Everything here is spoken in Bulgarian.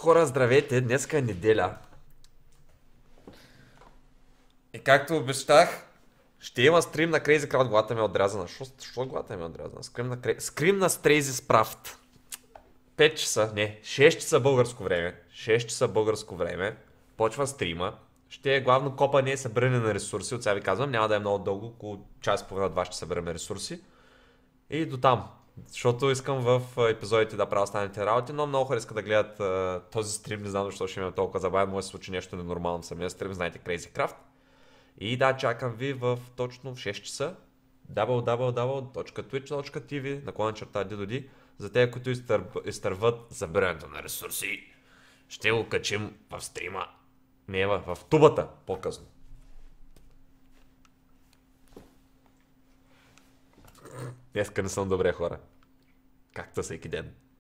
Хора, здравейте! Днеска е неделя. И както обещах, ще има стрим на Crazy Crowd. Главата ми е отрязана. Що, що главата ми е отрязана? Скрим на, кре... скрим на Справт. 5 часа, не, 6 часа българско време. 6 часа българско време. Почва стрима. Ще е главно не е събиране на ресурси. От сега ви казвам, няма да е много дълго, около час, половина, два ще съберем ресурси. И до там. Защото искам в епизодите да правя останалите работи, но много хора искат да гледат uh, този стрим. Не знам защо ще имам толкова забавен. Може да се случи нещо ненормално в самия стрим. Знаете, Crazy Craft. И да, чакам ви в точно в 6 часа www.twitch.tv наклона черта DDD за те, които изтърват забирането на ресурси. Ще го качим в стрима. Не, в, в тубата по-късно. Днеска не съм добре, хора. Както всеки ден.